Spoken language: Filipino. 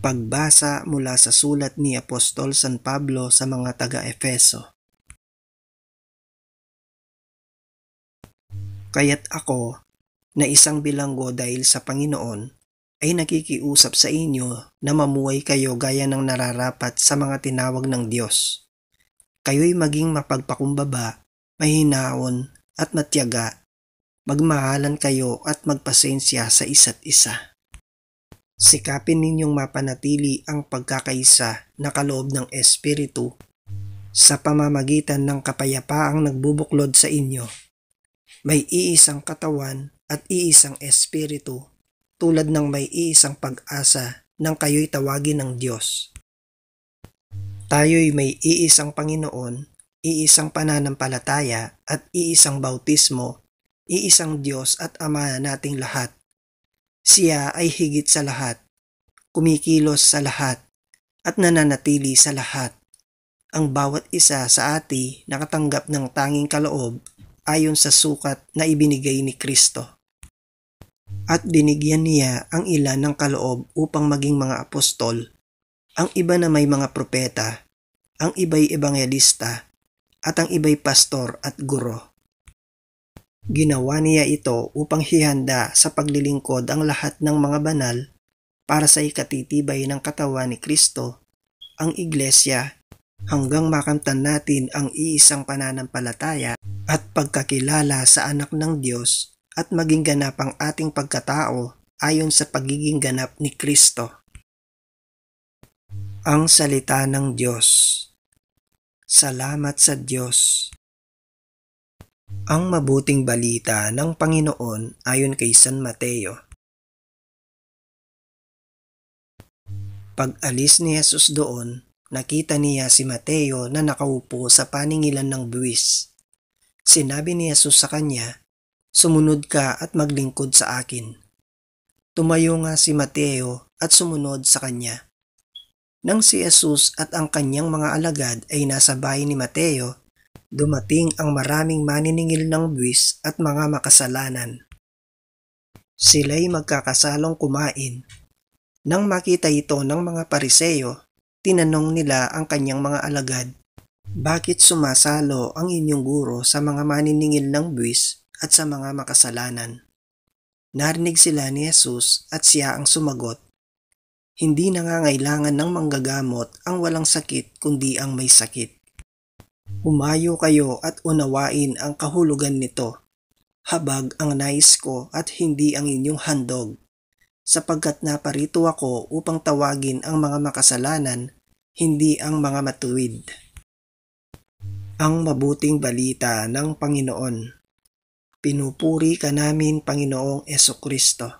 Pagbasa mula sa sulat ni Apostol San Pablo sa mga taga-Efeso. Kaya't ako, na isang bilanggo dahil sa Panginoon, ay nakikiusap sa inyo na mamuhay kayo gaya ng nararapat sa mga tinawag ng Diyos. Kayo'y maging mapagpakumbaba, mahinaon at matyaga, magmahalan kayo at magpasensya sa isa't isa. Sikapin ninyong mapanatili ang pagkakaisa na kaloob ng Espiritu sa pamamagitan ng kapayapaang nagbubuklod sa inyo. May iisang katawan at iisang espiritu tulad ng may iisang pag-asa nang kayo'y tawagin ng Diyos. Tayo'y may iisang Panginoon, iisang pananampalataya at iisang bautismo, iisang Diyos at Ama nating lahat siya ay higit sa lahat, kumikilos sa lahat, at nananatili sa lahat. Ang bawat isa sa ati nakatanggap ng tanging kaloob ayon sa sukat na ibinigay ni Kristo. At binigyan niya ang ilan ng kaloob upang maging mga apostol, ang iba na may mga propeta, ang iba'y ebanghelista, at ang iba'y pastor at guro Ginawa niya ito upang hihanda sa paglilingkod ang lahat ng mga banal para sa ikatitibay ng katawan ni Kristo, ang Iglesia, hanggang makamtan natin ang iisang pananampalataya at pagkakilala sa anak ng Diyos at maging ganap ang ating pagkatao ayon sa pagiging ganap ni Kristo. Ang Salita ng Diyos Salamat sa Diyos ang mabuting balita ng Panginoon ayon kay San Mateo. Pag-alis ni Jesus doon, nakita niya si Mateo na nakaupo sa paningilan ng buwis. Sinabi ni Jesus sa kanya, Sumunod ka at maglingkod sa akin. Tumayo nga si Mateo at sumunod sa kanya. Nang si Jesus at ang kanyang mga alagad ay nasa bahay ni Mateo, dumating ang maraming maniningil ng buwis at mga makasalanan. Sila'y magkakasalong kumain. Nang makita ito ng mga pariseyo, tinanong nila ang kanyang mga alagad, Bakit sumasalo ang inyong guro sa mga maniningil ng buwis at sa mga makasalanan? Narinig sila ni Jesus at siya ang sumagot, Hindi nangangailangan ng manggagamot ang walang sakit kundi ang may sakit. Umayo kayo at unawain ang kahulugan nito. Habag ang nais ko at hindi ang inyong handog. Sapagkat naparito ako upang tawagin ang mga makasalanan, hindi ang mga matuwid. Ang mabuting balita ng Panginoon Pinupuri ka namin, Panginoong Esokristo.